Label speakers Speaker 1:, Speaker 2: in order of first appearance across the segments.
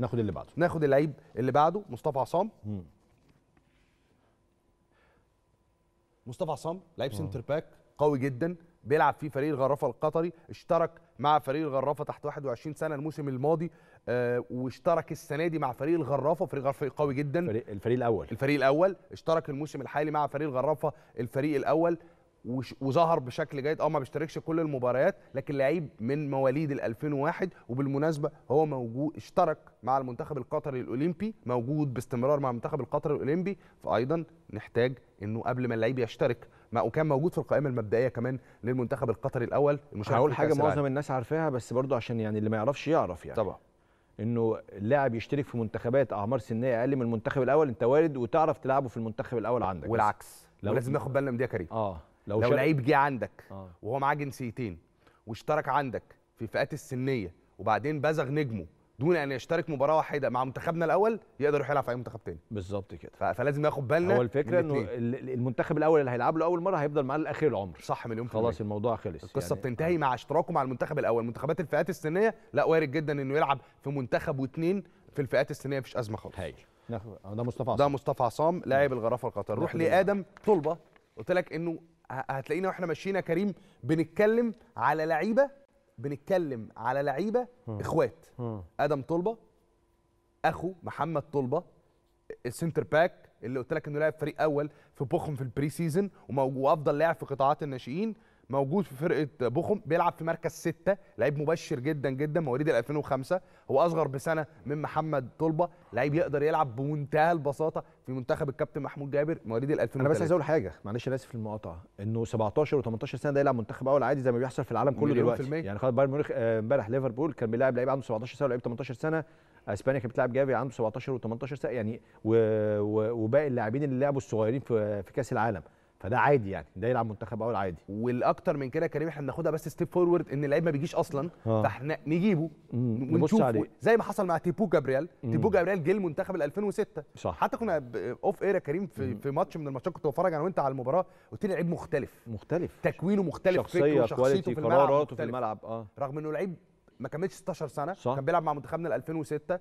Speaker 1: ناخد اللي
Speaker 2: بعده ناخد اللعيب اللي بعده مصطفى عصام مصطفى عصام لعيب سنتر باك قوي جدا بيلعب في فريق الغرافه القطري اشترك مع فريق الغرافه تحت 21 سنه الموسم الماضي آه واشترك السنه دي مع فريق الغرافه فريق الغرافه قوي جدا الفريق الاول الفريق الاول اشترك الموسم الحالي مع فريق الغرافه الفريق الاول وظهر بشكل جيد اه ما بيشتركش كل المباريات لكن لعيب من مواليد ال 2001 وبالمناسبه هو موجود اشترك مع المنتخب القطري الاولمبي موجود باستمرار مع المنتخب القطري الاولمبي فايضا نحتاج انه قبل ما اللعيب يشترك ما وكان موجود في القائمه المبدئيه كمان للمنتخب القطري الاول المشاركه هقول حاجه معظم
Speaker 1: الناس عارفاها بس برضو عشان يعني اللي ما يعرفش يعرف يعني طبعا انه اللاعب يشترك في منتخبات اعمار سنيه اقل من المنتخب الاول انت وارد وتعرف تلعبه في المنتخب الاول عندك والعكس لازم ناخد بالنا من دي يا كريم اه لو, لو لعيب جه عندك آه. وهو معاه جنسيتين
Speaker 2: واشترك عندك في الفئات السنيه وبعدين بزغ نجمه دون ان يشترك مباراه واحده مع منتخبنا الاول يقدر يروح يلعب في اي منتخب تاني بالظبط كده فلازم ناخد بالنا هو الفكره انه المنتخب الاول اللي هيلعب له اول مره هيفضل معاه لاخر العمر صح مليون في خلاص الموضوع خلص القصه يعني بتنتهي آه. مع اشتراكه مع المنتخب الاول منتخبات الفئات السنيه لا وارد جدا انه يلعب في منتخب واثنين في الفئات السنيه مفيش ازمه خالص هايل ده مصطفى عصام ده مصطفى عصام لاعب نعم. الغرافه القطريه روح لادم طلبه قلت لك انه هتلاقينا واحنا ماشيين يا كريم بنتكلم على لعيبه بنتكلم على لعيبه اخوات ادم طلبه اخو محمد طلبه السنتر باك اللي قلت لك انه لعب فريق اول في بوخم في البري سيزون وافضل لاعب في قطاعات الناشئين موجود في فرقه بوخم بيلعب في مركز سته لعيب مبشر جدا جدا مواليد 2005 هو اصغر بسنه من محمد طلبه لعيب يقدر يلعب بمنتهى البساطه في منتخب الكابتن محمود جابر مواليد 2003 انا بس عايز اقول
Speaker 1: حاجه معلش انا اسف في المقاطعه انه 17 و18 سنه ده يلعب منتخب اول عادي زي ما بيحصل في العالم كله دلوقتي في يعني خد بايرن ميونخ آه، امبارح ليفربول كان بيلعب لعيب عنده 17 سنه ولعيب 18 سنه اسبانيا كانت بتلعب جافي عنده 17 و18 سنه يعني وباقي اللاعبين اللي لعبوا الصغيرين في, في كاس العالم فده عادي يعني ده يلعب منتخب اول عادي والاكتر من كده كريم احنا بناخدها بس ستيب
Speaker 2: فورورد ان اللعيب ما بيجيش اصلا آه. فاحنا نجيبه ونشوفه زي ما حصل مع تيبو مم. تيبو جابريال جه المنتخب 2006 صح. حتى كنا اوف اير يا كريم في, مم. في ماتش من الماتشات كنت بتفرج انا وانت على المباراه قلت لي لعيب مختلف مختلف تكوينه مختلف شخصيه كواليتي قراراته في الملعب اه رغم انه لعيب ما كملش 16 سنه صح. كان بيلعب مع منتخبنا 2006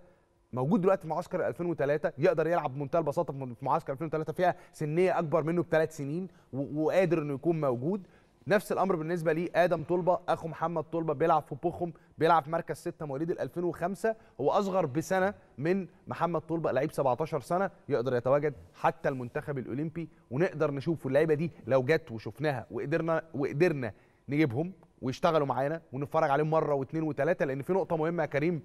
Speaker 2: موجود دلوقتي في معسكر 2003 يقدر يلعب بمنتهى البساطه في معسكر 2003 فيها سنيه اكبر منه بثلاث سنين وقادر انه يكون موجود نفس الامر بالنسبه لي ادم طلبه اخو محمد طلبه بيلعب في بوخم بيلعب في مركز 6 مواليد 2005 هو اصغر بسنه من محمد طلبه لعيب 17 سنه يقدر يتواجد حتى المنتخب الاولمبي ونقدر نشوف اللعيبه دي لو جت وشفناها وقدرنا وقدرنا نجيبهم ويشتغلوا معانا ونتفرج عليهم مره واثنين وثلاثه لان في نقطه مهمه يا كريم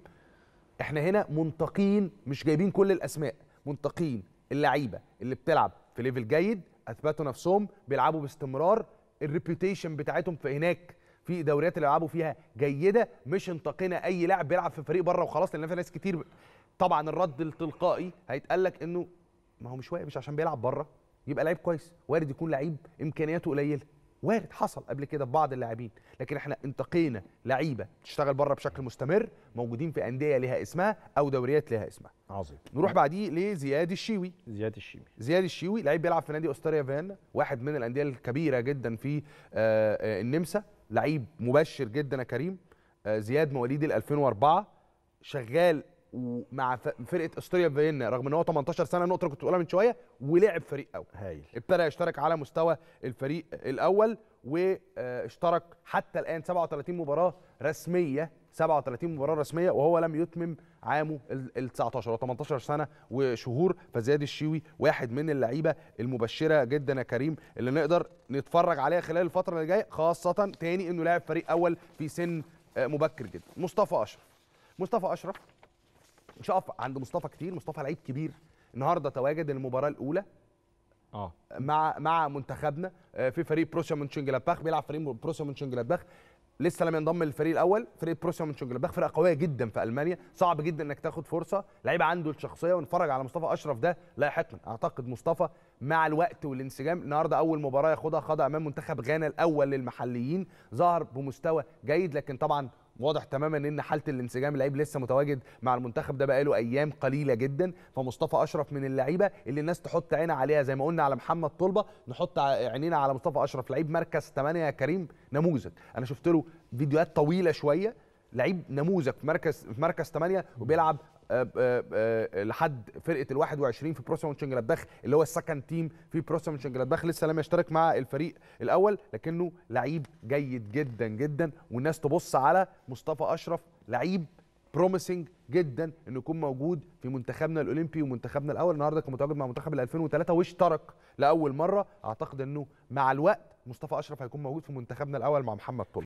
Speaker 2: احنا هنا منتقين مش جايبين كل الاسماء منتقين اللعيبه اللي بتلعب في ليفل جيد اثبتوا نفسهم بيلعبوا باستمرار الريبيوتيشن بتاعتهم في هناك في دوريات اللي لعبوا فيها جيده مش انتقينا اي لاعب بيلعب في فريق بره وخلاص لان في ناس كتير طبعا الرد التلقائي هيتقال لك انه ما هو مش واقف مش عشان بيلعب بره يبقى لعيب كويس وارد يكون لعيب امكانياته قليله وارد حصل قبل كده ببعض اللاعبين لكن احنا انتقينا لعيبه تشتغل بره بشكل مستمر موجودين في انديه لها اسمها او دوريات لها اسمها عظيم نروح بعديه لزياد الشيوي زياد الشيوي زياد الشيوي لعيب بيلعب في نادي اوستريا فيينا واحد من الانديه الكبيره جدا في آه، آه، النمسا لعيب مبشر جدا يا كريم آه، زياد مواليد ال 2004 شغال ومع فرقه استوريا فيينا رغم ان هو 18 سنه نقطه كنت بقولها من شويه ولعب فريق اول هايل ابتدى يشترك على مستوى الفريق الاول واشترك حتى الان 37 مباراه رسميه 37 مباراه رسميه وهو لم يتمم عامه ال 19 هو 18 سنه وشهور فزياد الشيوي واحد من اللعيبه المبشره جدا يا كريم اللي نقدر نتفرج عليها خلال الفتره اللي جايه خاصه تاني انه لاعب فريق اول في سن آه، مبكر جدا مصطفى اشرف مصطفى اشرف مش هقف عند مصطفى كتير مصطفى لعيب كبير النهارده تواجد المباراه الاولى اه مع مع منتخبنا آه، في فريق بروسيا مونشنجلادباخ بيلعب فريق بروسيا مونشنجلادباخ لسه لم ينضم للفريق الاول فريق بروسيا مونشنجلادباخ فرقه قويه جدا في المانيا صعب جدا انك تاخد فرصه لعيب عنده الشخصيه ونتفرج على مصطفى اشرف ده لاحقا اعتقد مصطفى مع الوقت والانسجام النهارده اول مباراه ياخدها خدها امام منتخب غانا الاول للمحليين ظهر بمستوى جيد لكن طبعا واضح تماما ان حاله الانسجام اللعيب لسه متواجد مع المنتخب ده بقاله ايام قليله جدا فمصطفى اشرف من اللعيبه اللي الناس تحط عينها عليها زي ما قلنا على محمد طلبه نحط عينينا على مصطفى اشرف لعيب مركز 8 يا كريم نموذج انا شفت له فيديوهات طويله شويه لعيب نموذج في مركز في مركز 8 وبيلعب آه، آه، آه، لحد فرقه ال 21 في بروسيا جلادباخ اللي هو السكند تيم في بروسيا جلادباخ لسه لم يشترك مع الفريق الاول لكنه لعيب جيد جدا جدا والناس تبص على مصطفى اشرف لعيب بروميسنج جدا انه يكون موجود في منتخبنا الاولمبي ومنتخبنا الاول النهارده كان متواجد مع منتخب ال 2003 واشترك لاول مره اعتقد انه مع الوقت مصطفى اشرف هيكون موجود في منتخبنا الاول مع محمد طلب